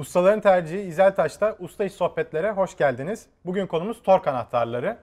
Ustaların tercihi İzel Taş'ta usta iş sohbetlere hoş geldiniz. Bugün konumuz tork anahtarları.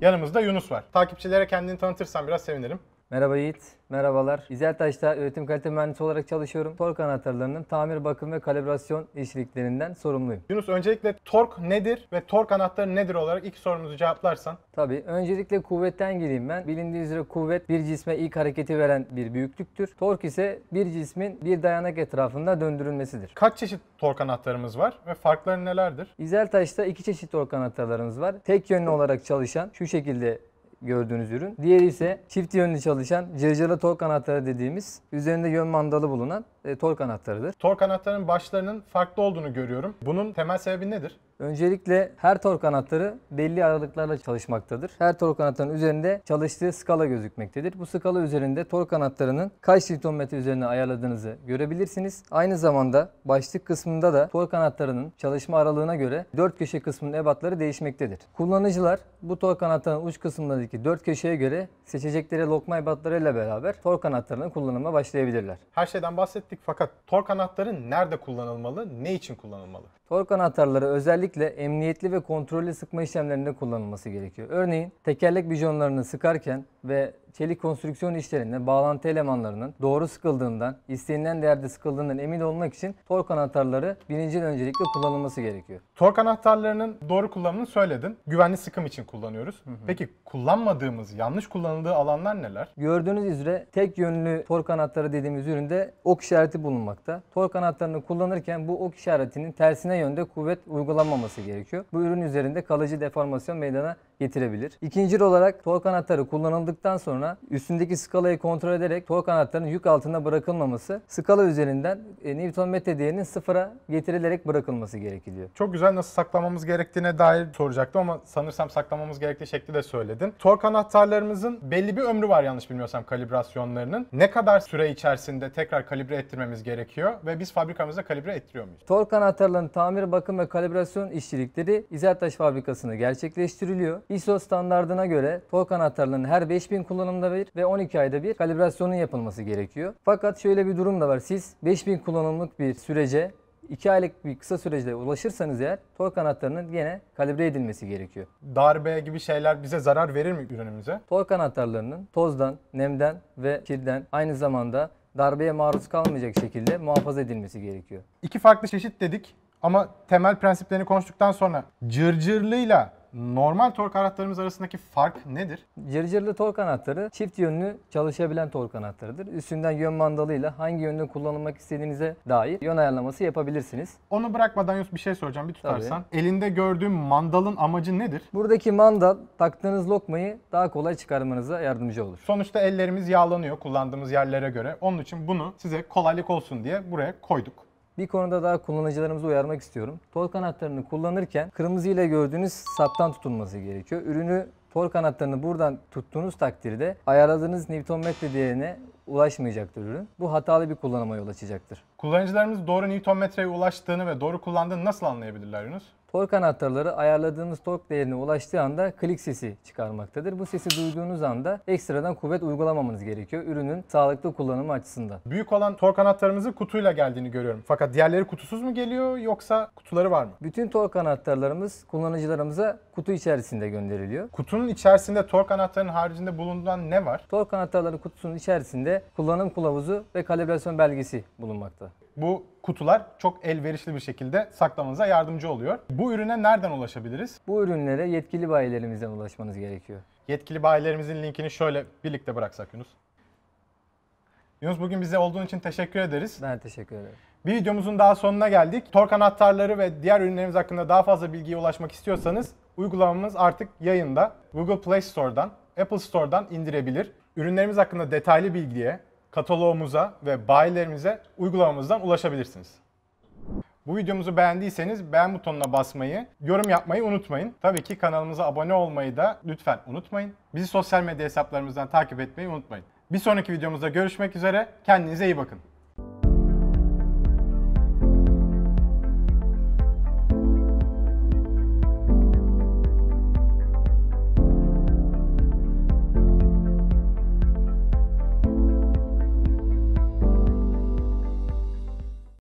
Yanımızda Yunus var. Takipçilere kendini tanıtırsan biraz sevinirim. Merhaba Yiğit, merhabalar. İzeltaş'ta üretim kalite mühendisi olarak çalışıyorum. Tork anahtarlarının tamir, bakım ve kalibrasyon işliklerinden sorumluyum. Yunus öncelikle tork nedir ve tork anahtarı nedir olarak ilk sorumuzu cevaplarsan. Tabii. Öncelikle kuvvetten gireyim ben. Bilindiği üzere kuvvet bir cisme ilk hareketi veren bir büyüklüktür. Tork ise bir cismin bir dayanak etrafında döndürülmesidir. Kaç çeşit tork anahtarımız var ve farkları nelerdir? İzeltaş'ta iki çeşit tork anahtarlarımız var. Tek yönlü olarak çalışan şu şekilde gördüğünüz ürün. Diğeri ise çift yönlü çalışan cırcırlı tork anahtarı dediğimiz üzerinde yön mandalı bulunan e, tork anahtarıdır. Tork anahtarının başlarının farklı olduğunu görüyorum. Bunun temel sebebi nedir? Öncelikle her tork anahtarı belli aralıklarla çalışmaktadır. Her tork anahtarının üzerinde çalıştığı skala gözükmektedir. Bu skala üzerinde tork anahtarının kaç Nm üzerine ayarladığınızı görebilirsiniz. Aynı zamanda başlık kısmında da tork anahtarının çalışma aralığına göre dört köşe kısmının ebatları değişmektedir. Kullanıcılar bu tork anahtarının uç kısımlarındaki dört köşeye göre seçecekleri lokma ile beraber tork anahtarının kullanımına başlayabilirler. Her şeyden bahsettik fakat tork anahtarı nerede kullanılmalı, ne için kullanılmalı? Tork anahtarları özellikle özellikle emniyetli ve kontrollü sıkma işlemlerinde kullanılması gerekiyor. Örneğin tekerlek bijonlarını sıkarken ve çelik konstrüksiyon işlerinde bağlantı elemanlarının doğru sıkıldığından, istenilen değerde sıkıldığından emin olmak için tork anahtarları birinci öncelikle kullanılması gerekiyor. Tork anahtarlarının doğru kullanımını söyledin. Güvenli sıkım için kullanıyoruz. Hı hı. Peki kullanmadığımız, yanlış kullanıldığı alanlar neler? Gördüğünüz üzere tek yönlü tork anahtarı dediğimiz üründe ok işareti bulunmakta. Tork anahtarını kullanırken bu ok işaretinin tersine yönde kuvvet uygulanmaması gerekiyor. Bu ürün üzerinde kalıcı deformasyon meydana getirebilir. İkinci olarak tork anahtarı kullanıldıktan sonra sonra üstündeki skalayı kontrol ederek tor kanatlarının yük altında bırakılmaması skala üzerinden e, Newton metre değerinin sıfıra getirilerek bırakılması gerekiyor. Çok güzel nasıl saklamamız gerektiğine dair soracaktım ama sanırsam saklamamız gerektiği şekli de söyledin. Tork anahtarlarımızın belli bir ömrü var yanlış bilmiyorsam kalibrasyonlarının. Ne kadar süre içerisinde tekrar kalibre ettirmemiz gerekiyor ve biz fabrikamızda kalibre ettiriyor muyuz? Tork anahtarlarının tamir, bakım ve kalibrasyon işçilikleri İzeltaş Fabrikası'nda gerçekleştiriliyor. ISO standartına göre tork anahtarlarının her 5000 kullanım kullanımda bir ve 12 ayda bir kalibrasyonun yapılması gerekiyor. Fakat şöyle bir durum da var. Siz 5000 kullanımlık bir sürece 2 aylık bir kısa süreçte ulaşırsanız eğer tork anahtarının yine kalibre edilmesi gerekiyor. Darbe gibi şeyler bize zarar verir mi ürünümüze? Tork anahtarlarının tozdan, nemden ve kirden aynı zamanda darbeye maruz kalmayacak şekilde muhafaza edilmesi gerekiyor. İki farklı çeşit dedik ama temel prensiplerini konuştuktan sonra cırcırlıyla normal tork anahtarlarımız arasındaki fark nedir? Cırcırlı tork anahtarı çift yönlü çalışabilen tork anahtarıdır. Üstünden yön mandalıyla hangi yönde kullanılmak istediğinize dair yön ayarlaması yapabilirsiniz. Onu bırakmadan Yunus bir şey soracağım bir tutarsan. Tabii. Elinde gördüğüm mandalın amacı nedir? Buradaki mandal taktığınız lokmayı daha kolay çıkarmanıza yardımcı olur. Sonuçta ellerimiz yağlanıyor kullandığımız yerlere göre. Onun için bunu size kolaylık olsun diye buraya koyduk. Bir konuda daha kullanıcılarımızı uyarmak istiyorum. Tor kanatlarını kullanırken kırmızı ile gördüğünüz saptan tutulması gerekiyor. Ürünü tor kanatlarını buradan tuttuğunuz takdirde ayarladığınız Newtonmetre değerine ulaşmayacaktır ürün. Bu hatalı bir kullanıma yol açacaktır. Kullanıcılarımız doğru Newtonmetre'ye ulaştığını ve doğru kullandığını nasıl anlayabilirler Yunus? Tork anahtarları ayarladığınız tork değerine ulaştığı anda klik sesi çıkarmaktadır. Bu sesi duyduğunuz anda ekstradan kuvvet uygulamamanız gerekiyor ürünün sağlıklı kullanımı açısından. Büyük olan tork anahtarımızı kutuyla geldiğini görüyorum. Fakat diğerleri kutusuz mu geliyor yoksa kutuları var mı? Bütün tork anahtarlarımız kullanıcılarımıza kutu içerisinde gönderiliyor. Kutunun içerisinde tork anahtarının haricinde bulunan ne var? Tork anahtarları kutusunun içerisinde kullanım kılavuzu ve kalibrasyon belgesi bulunmakta bu kutular çok elverişli bir şekilde saklamanıza yardımcı oluyor. Bu ürüne nereden ulaşabiliriz? Bu ürünlere yetkili bayilerimizden ulaşmanız gerekiyor. Yetkili bayilerimizin linkini şöyle birlikte bıraksak Yunus. Yunus bugün bize olduğun için teşekkür ederiz. Ben teşekkür ederim. Bir videomuzun daha sonuna geldik. Tork anahtarları ve diğer ürünlerimiz hakkında daha fazla bilgiye ulaşmak istiyorsanız uygulamamız artık yayında. Google Play Store'dan, Apple Store'dan indirebilir. Ürünlerimiz hakkında detaylı bilgiye, kataloğumuza ve bayilerimize uygulamamızdan ulaşabilirsiniz. Bu videomuzu beğendiyseniz beğen butonuna basmayı, yorum yapmayı unutmayın. Tabii ki kanalımıza abone olmayı da lütfen unutmayın. Bizi sosyal medya hesaplarımızdan takip etmeyi unutmayın. Bir sonraki videomuzda görüşmek üzere. Kendinize iyi bakın.